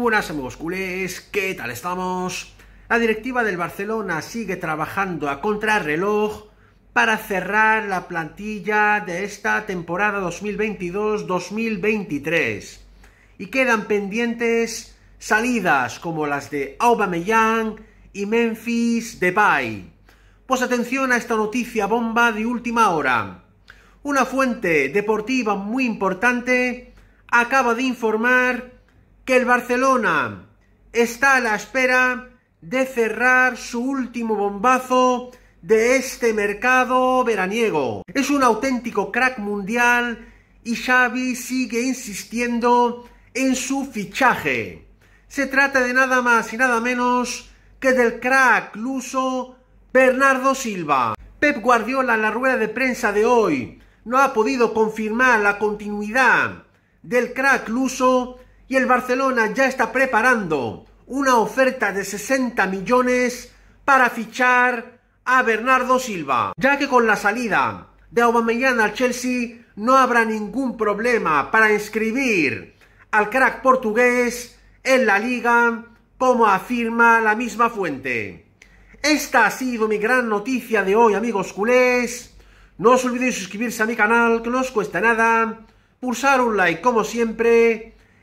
buenas amigos culés, ¿qué tal estamos? La directiva del Barcelona sigue trabajando a contrarreloj para cerrar la plantilla de esta temporada 2022-2023. Y quedan pendientes salidas como las de Aubameyang y Memphis Depay. Pues atención a esta noticia bomba de última hora. Una fuente deportiva muy importante acaba de informar que el Barcelona está a la espera de cerrar su último bombazo de este mercado veraniego. Es un auténtico crack mundial y Xavi sigue insistiendo en su fichaje. Se trata de nada más y nada menos que del crack luso Bernardo Silva. Pep Guardiola en la rueda de prensa de hoy no ha podido confirmar la continuidad del crack luso y el Barcelona ya está preparando una oferta de 60 millones para fichar a Bernardo Silva, ya que con la salida de Aubameyang al Chelsea no habrá ningún problema para inscribir al crack portugués en la liga, como afirma la misma fuente. Esta ha sido mi gran noticia de hoy, amigos culés. No os olvidéis suscribirse a mi canal, que no os cuesta nada. Pulsar un like, como siempre